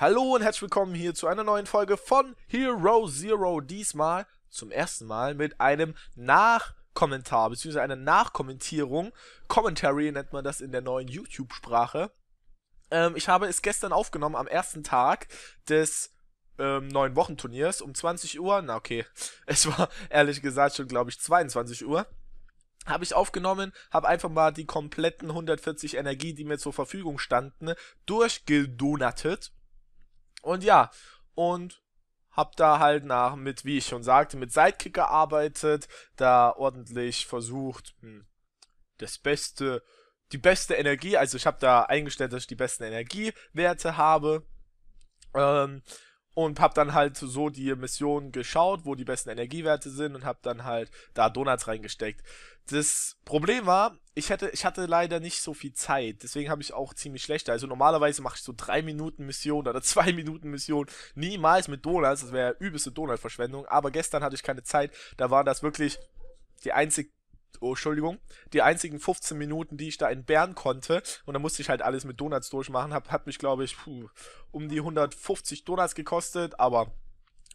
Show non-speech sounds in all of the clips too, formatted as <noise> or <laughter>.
Hallo und herzlich willkommen hier zu einer neuen Folge von Hero Zero. Diesmal zum ersten Mal mit einem Nachkommentar bzw. einer Nachkommentierung. Commentary nennt man das in der neuen YouTube-Sprache. Ähm, ich habe es gestern aufgenommen am ersten Tag des ähm, neuen Wochenturniers um 20 Uhr. Na okay, <laughs> es war ehrlich gesagt schon, glaube ich, 22 Uhr habe ich aufgenommen, habe einfach mal die kompletten 140 Energie, die mir zur Verfügung standen, durchgedonatet und ja, und hab da halt nach mit, wie ich schon sagte, mit Sidekick gearbeitet, da ordentlich versucht, hm, das Beste, die beste Energie, also ich habe da eingestellt, dass ich die besten Energiewerte habe. Ähm, und hab dann halt so die Mission geschaut, wo die besten Energiewerte sind und hab dann halt da Donuts reingesteckt. Das Problem war, ich hatte, ich hatte leider nicht so viel Zeit, deswegen habe ich auch ziemlich schlechte. Also normalerweise mache ich so 3 Minuten Mission oder 2 <laughs> Minuten Mission, niemals mit Donuts, das wäre übelste Donutverschwendung, aber gestern hatte ich keine Zeit, da war das wirklich die einzig oh, Entschuldigung, die einzigen 15 Minuten, die ich da in Bern konnte. Und da musste ich halt alles mit Donuts durchmachen. Hab, hat mich, glaube ich, puh, um die 150 Donuts gekostet, aber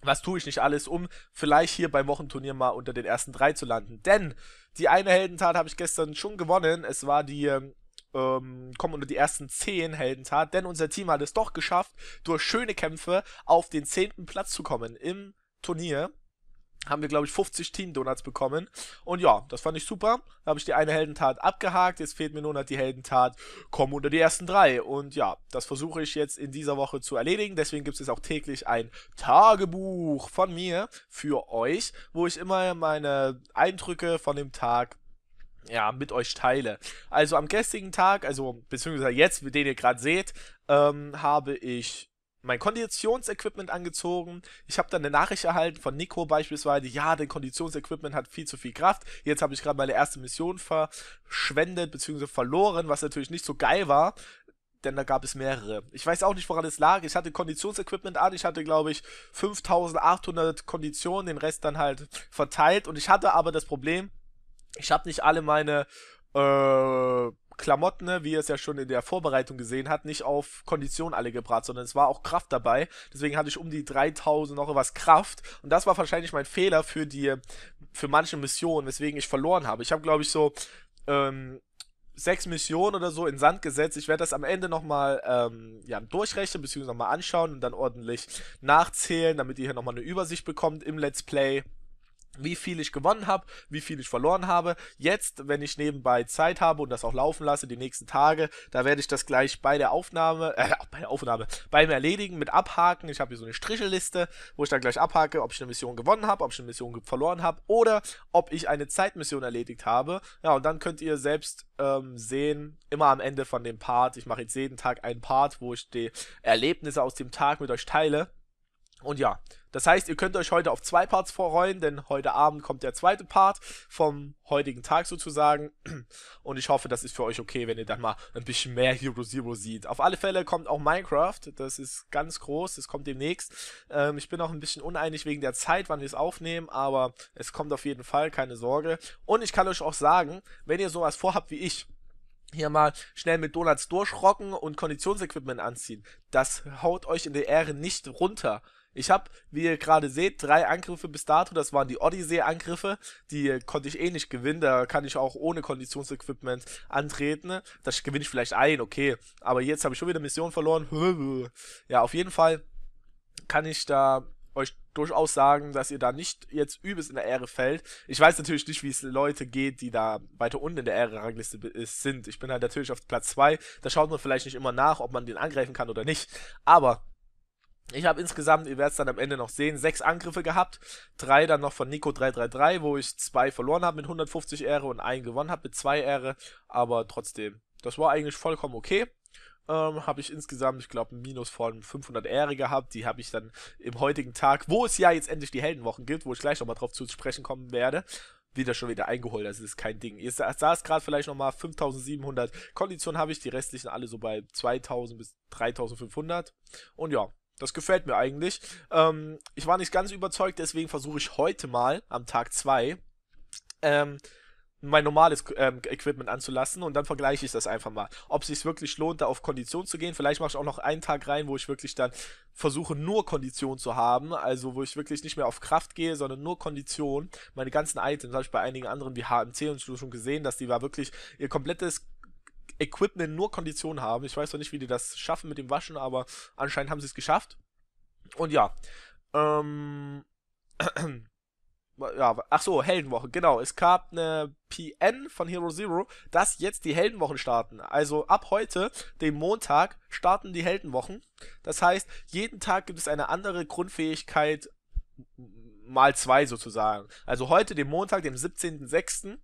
was tue ich nicht alles, um vielleicht hier beim Wochenturnier mal unter den ersten drei zu landen. Denn die eine Heldentat habe ich gestern schon gewonnen. Es war die ähm, ähm kommen unter die ersten 10 Heldentat, denn unser Team hat es doch geschafft, durch schöne Kämpfe auf den 10. Platz zu kommen im Turnier haben wir, glaube ich, 50 Team-Donuts bekommen. Und ja, das fand ich super. Da habe ich die eine Heldentat abgehakt. Jetzt fehlt mir nur noch die Heldentat, komm unter die ersten drei. Und ja, das versuche ich jetzt in dieser Woche zu erledigen. Deswegen gibt es auch täglich ein Tagebuch von mir für euch, wo ich immer meine Eindrücke von dem Tag ja, mit euch teile. Also am gestrigen Tag, also beziehungsweise jetzt, den ihr gerade seht, ähm, habe ich mein Konditionsequipment angezogen. Ich habe dann eine Nachricht erhalten von Nico beispielsweise, ja, dein Konditionsequipment hat viel zu viel Kraft. Jetzt habe ich gerade meine erste Mission verschwendet bzw. verloren, was natürlich nicht so geil war, denn da gab es mehrere. Ich weiß auch nicht, woran es lag. Ich hatte Konditionsequipment an, ich hatte glaube ich 5800 Konditionen, den Rest dann halt verteilt und ich hatte aber das Problem, ich habe nicht alle meine äh Klamotten, ne, wie ihr es ja schon in der Vorbereitung gesehen habt, nicht auf Kondition alle gebracht, sondern es war auch Kraft dabei. Deswegen hatte ich um die 3000 noch was Kraft. Und das war wahrscheinlich mein Fehler für die, für manche Missionen, weswegen ich verloren habe. Ich habe, glaube ich, so, ähm, sechs Missionen oder so in Sand gesetzt. Ich werde das am Ende nochmal ähm, ja, durchrechnen, beziehungsweise nochmal anschauen und dann ordentlich nachzählen, damit ihr hier nochmal eine Übersicht bekommt im Let's Play wie viel ich gewonnen habe, wie viel ich verloren habe. Jetzt, wenn ich nebenbei Zeit habe und das auch laufen lasse, die nächsten Tage, da werde ich das gleich bei der Aufnahme, äh, <laughs> bei der Aufnahme, beim Erledigen mit abhaken. Ich habe hier so eine Stricheliste, wo ich dann gleich abhake, ob ich eine Mission gewonnen habe, ob ich eine Mission verloren habe oder ob ich eine Zeitmission erledigt habe. Ja, und dann könnt ihr selbst ähm, sehen, immer am Ende von dem Part, ich mache jetzt jeden Tag einen Part, wo ich die Erlebnisse aus dem Tag mit euch teile und ja, das heißt, ihr könnt euch heute auf zwei Parts vorreuen, denn heute Abend kommt der zweite Part vom heutigen Tag sozusagen. <clears throat> Und ich hoffe, das ist für euch okay, wenn ihr dann mal ein bisschen mehr Hero Zero seht. Auf alle Fälle kommt auch Minecraft, das ist ganz groß, das kommt demnächst. Ähm, ich bin auch ein bisschen uneinig wegen der Zeit, wann wir es aufnehmen, aber es kommt auf jeden Fall, keine Sorge. Und ich kann euch auch sagen, wenn ihr sowas vorhabt wie ich, hier mal schnell mit Donuts durchrocken und Konditionsequipment anziehen. Das haut euch in der Ehre nicht runter. Ich habe, wie ihr gerade seht, drei Angriffe bis dato. Das waren die Odyssey-Angriffe. Die konnte ich eh nicht gewinnen. Da kann ich auch ohne Konditionsequipment antreten. Das gewinne ich vielleicht ein, okay. Aber jetzt habe ich schon wieder Mission verloren. <laughs> Ja, auf jeden Fall kann ich da euch durchaus sagen, dass ihr da nicht jetzt übelst in der Ehre fällt. Ich weiß natürlich nicht, wie es Leute geht, die da weiter unten in der Ehre-Rangliste äh, sind. Ich bin halt natürlich auf Platz 2. Da schaut man vielleicht nicht immer nach, ob man den angreifen kann oder nicht. Aber ich habe insgesamt, ihr werdet es dann am Ende noch sehen, sechs Angriffe gehabt. Drei dann noch von Nico 333, wo ich zwei verloren habe mit 150 Ehre und einen gewonnen habe mit zwei Ehre. Aber trotzdem, das war eigentlich vollkommen okay. Ähm, habe ich insgesamt, ich glaube, ein Minus von 500 Ehre gehabt. Die habe ich dann im heutigen Tag, wo es ja jetzt endlich die Heldenwochen gibt, wo ich gleich nochmal drauf zu sprechen kommen werde, wieder schon wieder eingeholt. Also, das ist kein Ding. Ihr sah es gerade vielleicht nochmal 5700. Kondition habe ich, die restlichen alle so bei 2000 bis 3500. Und ja, das gefällt mir eigentlich. Ähm, ich war nicht ganz überzeugt, deswegen versuche ich heute mal, am Tag 2, ähm, mein normales ähm, Equipment anzulassen und dann vergleiche ich das einfach mal. Ob es sich wirklich lohnt, da auf Kondition zu gehen. Vielleicht mache ich auch noch einen Tag rein, wo ich wirklich dann versuche, nur Kondition zu haben. Also, wo ich wirklich nicht mehr auf Kraft gehe, sondern nur Kondition. Meine ganzen Items habe ich bei einigen anderen wie HMC und so schon gesehen, dass die war wirklich ihr komplettes Equipment nur Kondition haben. Ich weiß noch nicht, wie die das schaffen mit dem Waschen, aber anscheinend haben sie es geschafft. Und ja, ähm, <clears throat> ja, ach so, Heldenwoche, genau. Es gab eine PN von Hero Zero, dass jetzt die Heldenwochen starten. Also ab heute, dem Montag, starten die Heldenwochen. Das heißt, jeden Tag gibt es eine andere Grundfähigkeit mal zwei sozusagen. Also heute, dem Montag, dem 17.06.,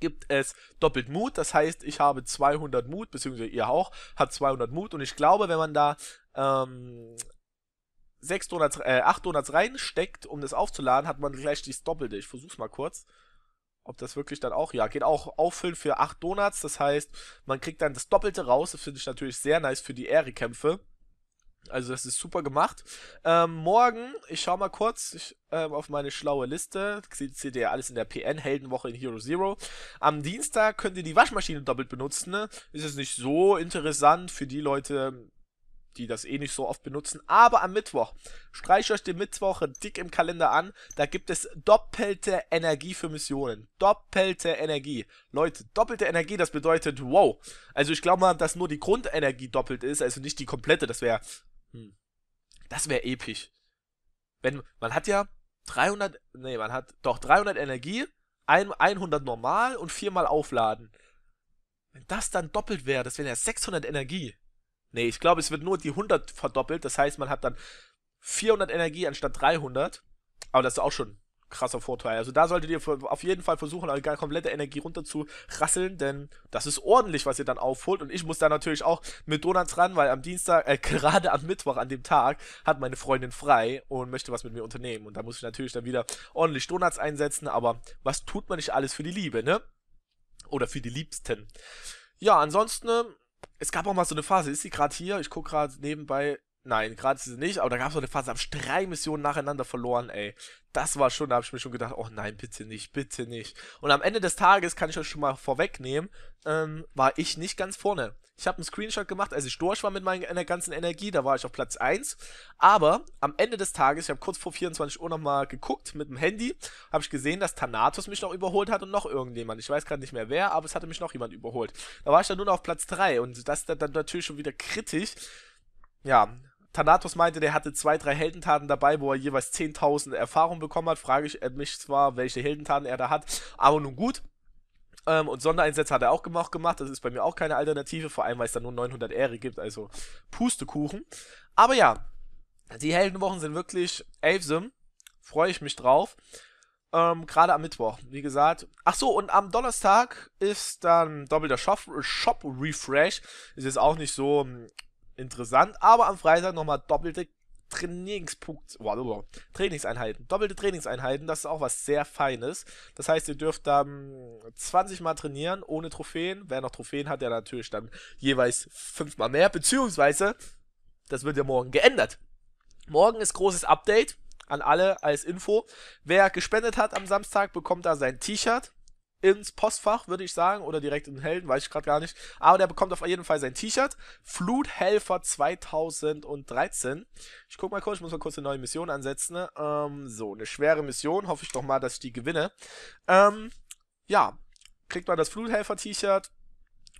gibt es doppelt Mut. Das heißt, ich habe 200 Mut, beziehungsweise ihr auch, hat 200 Mut. Und ich glaube, wenn man da ähm, 6 Donuts, äh, 8 Donuts reinsteckt, um das aufzuladen, hat man gleich das Doppelte. Ich versuch's mal kurz. Ob das wirklich dann auch, ja, geht auch auffüllen für 8 Donuts. Das heißt, man kriegt dann das Doppelte raus. Das finde ich natürlich sehr nice für die Ehrekämpfe. Also das ist super gemacht. Ähm, morgen, ich schau mal kurz ich, ähm, auf meine schlaue Liste. Seht, seht ihr alles in der PN, Heldenwoche in Hero Zero. Am Dienstag könnt ihr die Waschmaschine doppelt benutzen. Ne? Ist es nicht so interessant für die Leute, die das eh nicht so oft benutzen. Aber am Mittwoch, streicht euch den Mittwoch dick im Kalender an, da gibt es doppelte Energie für Missionen. Doppelte Energie. Leute, doppelte Energie, das bedeutet wow. Also ich glaube mal, dass nur die Grundenergie doppelt ist, also nicht die komplette, das wäre hm. Das wäre episch. Wenn, man hat ja 300, nee, man hat doch 300 Energie, 100 normal und viermal aufladen. Wenn das dann doppelt wäre, das wären ja 600 Energie. Nee, ich glaube, es wird nur die 100 verdoppelt. Das heißt, man hat dann 400 Energie anstatt 300. Aber das ist auch schon krasser Vorteil. Also da solltet ihr auf jeden Fall versuchen, eure komplette Energie runterzurasseln, denn das ist ordentlich, was ihr dann aufholt. Und ich muss da natürlich auch mit Donuts ran, weil am Dienstag, äh, <laughs> gerade am Mittwoch, an dem Tag, hat meine Freundin frei und möchte was mit mir unternehmen. Und da muss ich natürlich dann wieder ordentlich Donuts einsetzen, aber was tut man nicht alles für die Liebe, ne? Oder für die Liebsten. Ja, ansonsten, es gab auch mal so eine Phase, ist sie gerade hier? Ich gucke gerade nebenbei, Nein, gratis ist nicht, aber da gab es so eine Phase, da habe ich drei Missionen nacheinander verloren, ey. Das war schon, da habe ich mir schon gedacht, oh nein, bitte nicht, bitte nicht. Und am Ende des Tages, kann ich euch schon mal vorwegnehmen, ähm, war ich nicht ganz vorne. Ich habe einen Screenshot gemacht, als ich durch war mit meiner ganzen Energie, da war ich auf Platz 1. Aber am Ende des Tages, ich habe kurz vor 24 Uhr nochmal geguckt mit dem Handy, habe ich gesehen, dass Thanatos mich noch überholt hat und noch irgendjemand. Ich weiß gerade nicht mehr wer, aber es hatte mich noch jemand überholt. Da war ich dann nur noch auf Platz 3 und das ist dann natürlich schon wieder kritisch. Ja, Thanatos meinte, der hatte zwei, drei Heldentaten dabei, wo er jeweils 10.000 Erfahrung bekommen hat. Frage ich mich zwar, welche Heldentaten er da hat, aber nun gut. Ähm, und Sondereinsätze hat er auch gemacht, gemacht. Das ist bei mir auch keine Alternative, vor allem weil es da nur 900 Ehre gibt, also Pustekuchen. Aber ja, die Heldenwochen sind wirklich Elfsim. Freue ich mich drauf. Ähm, Gerade am Mittwoch, wie gesagt. Ach so, und am Donnerstag ist dann doppelter Shop, Shop Refresh. Ist jetzt auch nicht so hm, interessant. Aber am Freitag nochmal doppelte Trainingspunkt, wow, Trainingseinheiten, doppelte Trainingseinheiten, das ist auch was sehr Feines. Das heißt, ihr dürft dann 20 Mal trainieren ohne Trophäen. Wer noch Trophäen hat, der natürlich dann jeweils 5 Mal mehr, beziehungsweise das wird ja morgen geändert. Morgen ist großes Update an alle als Info. Wer gespendet hat am Samstag, bekommt da sein T-Shirt ins Postfach, würde ich sagen, oder direkt in den Helden, weiß ich gerade gar nicht. Aber der bekommt auf jeden Fall sein T-Shirt. Fluthelfer 2013. Ich guck mal kurz, ich muss mal kurz eine neue Mission ansetzen. Ne? Ähm, so, eine schwere Mission. Hoffe ich doch mal, dass ich die gewinne. Ähm, ja, kriegt man das Fluthelfer-T-Shirt,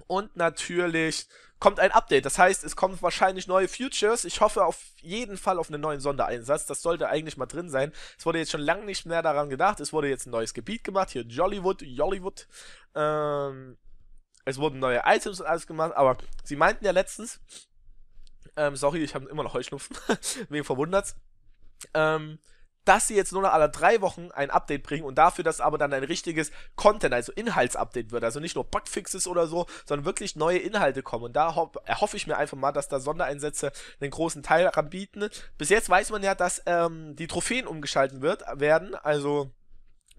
und natürlich kommt ein Update. Das heißt, es kommen wahrscheinlich neue Futures. Ich hoffe auf jeden Fall auf einen neuen Sondereinsatz. Das sollte eigentlich mal drin sein. Es wurde jetzt schon lange nicht mehr daran gedacht. Es wurde jetzt ein neues Gebiet gemacht. Hier Jollywood, Jollywood. Ähm, es wurden neue Items und alles gemacht. Aber sie meinten ja letztens, ähm, sorry, ich habe immer noch Heuschnupfen. <laughs> Wen verwundert's? Ähm, dass sie jetzt nur noch alle drei Wochen ein Update bringen und dafür, dass aber dann ein richtiges Content, also Inhaltsupdate wird. Also nicht nur Bugfixes oder so, sondern wirklich neue Inhalte kommen. Und da erhoffe ich mir einfach mal, dass da Sondereinsätze einen großen Teil daran bieten. Bis jetzt weiß man ja, dass ähm, die Trophäen umgeschalten wird, werden. Also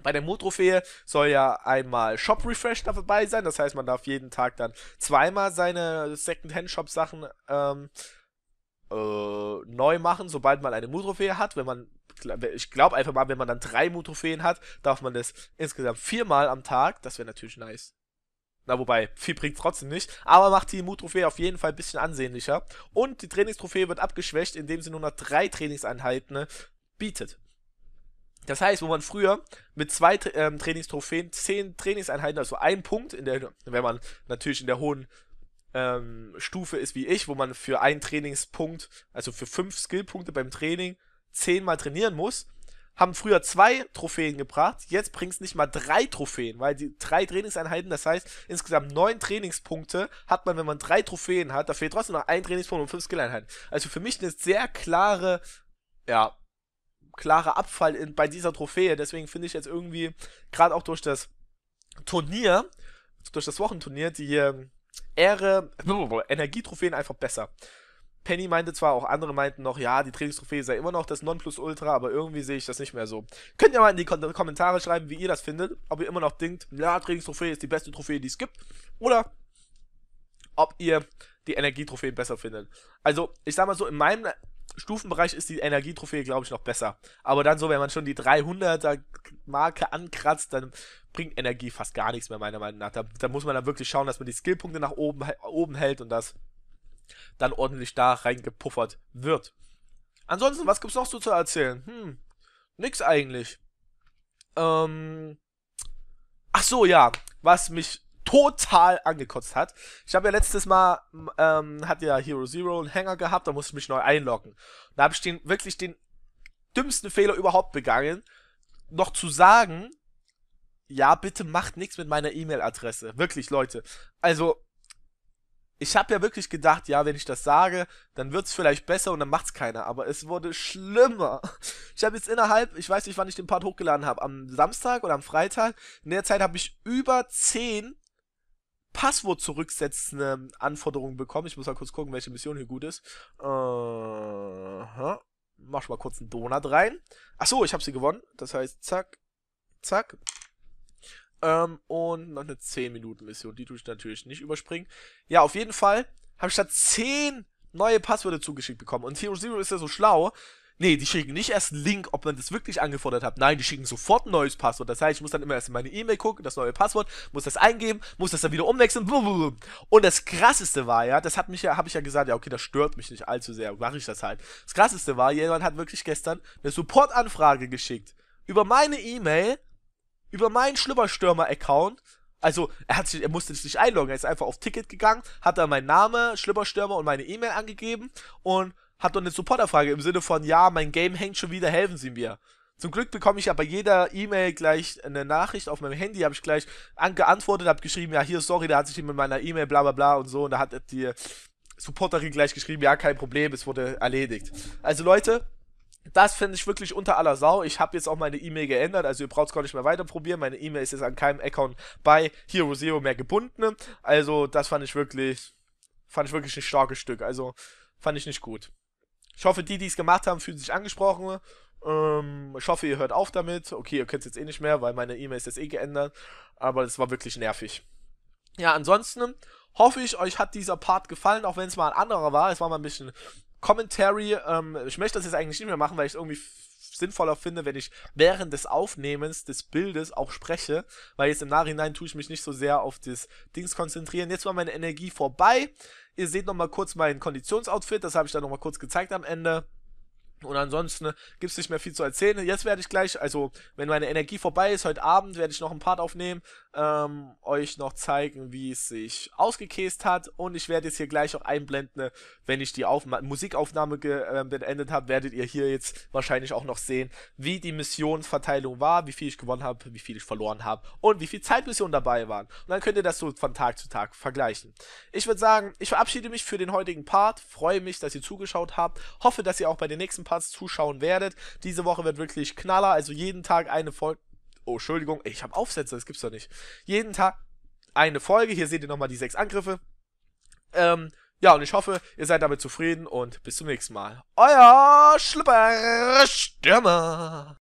bei der Mut-Trophäe soll ja einmal Shop-Refresh dabei sein. Das heißt, man darf jeden Tag dann zweimal seine Second-Hand-Shop-Sachen ähm, äh, neu machen, sobald man eine Mut-Trophäe hat. Wenn man ich glaube einfach mal, wenn man dann drei mu hat, darf man das insgesamt viermal am Tag. Das wäre natürlich nice. Na, wobei, viel bringt trotzdem nicht. Aber macht die mu auf jeden Fall ein bisschen ansehnlicher. Und die Trainingstrophäe wird abgeschwächt, indem sie nur noch drei Trainingseinheiten äh, bietet. Das heißt, wo man früher mit zwei ähm, Trainingstrophäen zehn Trainingseinheiten, also ein Punkt, in der, wenn man natürlich in der hohen ähm, Stufe ist wie ich, wo man für einen Trainingspunkt, also für fünf Skillpunkte beim Training zehnmal trainieren muss, haben früher zwei Trophäen gebracht, jetzt bringt es nicht mal drei Trophäen, weil die drei Trainingseinheiten, das heißt insgesamt neun Trainingspunkte hat man, wenn man drei Trophäen hat, da fehlt trotzdem noch ein Trainingspunkt und fünf Skilleinheiten. Also für mich eine sehr klare, ja, klare Abfall in, bei dieser Trophäe, deswegen finde ich jetzt irgendwie, gerade auch durch das Turnier, durch das Wochenturnier, die ähm, Ehre, Energietrophäen einfach besser. Penny meinte zwar, auch andere meinten noch, ja, die Trainingstrophäe sei immer noch das Nonplusultra, aber irgendwie sehe ich das nicht mehr so. Könnt ihr mal in die Kom Kommentare schreiben, wie ihr das findet, ob ihr immer noch denkt, ja, Trainingstrophäe ist die beste Trophäe, die es gibt, oder ob ihr die Energietrophäe besser findet. Also, ich sag mal so, in meinem Stufenbereich ist die Energietrophäe, glaube ich, noch besser. Aber dann so, wenn man schon die 300er-Marke ankratzt, dann bringt Energie fast gar nichts mehr, meiner Meinung nach. Da, da muss man dann wirklich schauen, dass man die Skillpunkte nach oben, oben hält und das dann ordentlich da reingepuffert wird. Ansonsten, was gibt's noch so zu erzählen? Hm, nix eigentlich. Ähm, ach so, ja, was mich total angekotzt hat. Ich habe ja letztes Mal, ähm, hat ja Hero Zero einen Hänger gehabt, da musste ich mich neu einloggen. Da habe ich den, wirklich den dümmsten Fehler überhaupt begangen, noch zu sagen, ja, bitte macht nichts mit meiner E-Mail-Adresse. Wirklich, Leute. Also, ich habe ja wirklich gedacht, ja, wenn ich das sage, dann wird's vielleicht besser und dann macht's keiner. Aber es wurde schlimmer. <laughs> Ich habe jetzt innerhalb, ich weiß nicht, wann ich den Part hochgeladen habe, am Samstag oder am Freitag, in der Zeit habe ich über 10 Passwort zurücksetzende Anforderungen bekommen. Ich muss mal kurz gucken, welche Mission hier gut ist. Äh, uh, mach mal kurz einen Donut rein. Ach so, ich habe sie gewonnen. Das heißt, zack, zack, ähm, und noch eine 10-Minuten-Mission. Die tue ich natürlich nicht überspringen. Ja, auf jeden Fall habe ich statt 10 neue Passwörter zugeschickt bekommen. Und Hero Zero ist ja so schlau. Nee, die schicken nicht erst einen Link, ob man das wirklich angefordert hat. Nein, die schicken sofort ein neues Passwort. Das heißt, ich muss dann immer erst in meine E-Mail gucken, das neue Passwort, muss das eingeben, muss das dann wieder umwechseln. Und das krasseste war ja, das hat mich ja, habe ich ja gesagt, ja, okay, das stört mich nicht allzu sehr, mache ich das halt. Das krasseste war, jemand hat wirklich gestern eine Support-Anfrage geschickt über meine E-Mail über meinen Schlüpperstürmer-Account, also er, hat sich, er musste sich nicht einloggen, er ist einfach auf Ticket gegangen, hat da meinen Namen, Schlüpperstürmer und meine E-Mail angegeben und hat dann eine Supporterfrage im Sinne von, ja, mein Game hängt schon wieder, helfen Sie mir. Zum Glück bekomme ich ja bei jeder E-Mail gleich eine Nachricht auf meinem Handy, habe ich gleich angeantwortet, habe geschrieben, ja, hier, sorry, da hat sich jemand mit meiner E-Mail, bla bla bla und so, und da hat die Supporterin gleich geschrieben, ja, kein Problem, es wurde erledigt. Also Leute, das finde ich wirklich unter aller Sau. Ich habe jetzt auch meine E-Mail geändert, also ihr braucht es gar nicht mehr weiter probieren. Meine E-Mail ist jetzt an keinem Account bei Hero Zero mehr gebunden. Also das fand ich wirklich, fand ich wirklich ein starkes Stück. Also fand ich nicht gut. Ich hoffe, die, die es gemacht haben, fühlen sich angesprochen. Ähm, ich hoffe, ihr hört auf damit. Okay, ihr könnt es jetzt eh nicht mehr, weil meine E-Mail ist jetzt eh geändert. Aber es war wirklich nervig. Ja, ansonsten hoffe ich, euch hat dieser Part gefallen, auch wenn es mal ein anderer war. Es war mal ein bisschen Commentary, ähm, ich möchte das jetzt eigentlich nicht mehr machen, weil ich es irgendwie sinnvoller finde, wenn ich während des Aufnehmens des Bildes auch spreche, weil jetzt im Nachhinein tue ich mich nicht so sehr auf das Dings konzentrieren. Jetzt war meine Energie vorbei. Ihr seht nochmal kurz mein Konditionsoutfit, das habe ich dann nochmal kurz gezeigt am Ende. Und ansonsten ne, gibt es nicht mehr viel zu erzählen. Jetzt werde ich gleich, also wenn meine Energie vorbei ist, heute Abend werde ich noch einen Part aufnehmen, ähm, euch noch zeigen, wie es sich ausgekäst hat. Und ich werde jetzt hier gleich auch einblenden, ne, wenn ich die Aufma Musikaufnahme ge äh, beendet habe, werdet ihr hier jetzt wahrscheinlich auch noch sehen, wie die Missionsverteilung war, wie viel ich gewonnen habe, wie viel ich verloren habe und wie viel Zeitmissionen dabei waren. Und dann könnt ihr das so von Tag zu Tag vergleichen. Ich würde sagen, ich verabschiede mich für den heutigen Part, freue mich, dass ihr zugeschaut habt, hoffe, dass ihr auch bei den nächsten Part Podcasts zuschauen werdet. Diese Woche wird wirklich knaller, also jeden Tag eine Folge. Oh, Entschuldigung, ich habe Aufsätze, das gibt's doch nicht. Jeden Tag eine Folge. Hier seht ihr nochmal die sechs Angriffe. Ähm, ja, und ich hoffe, ihr seid damit zufrieden und bis zum nächsten Mal. Euer Schlipper Stürmer.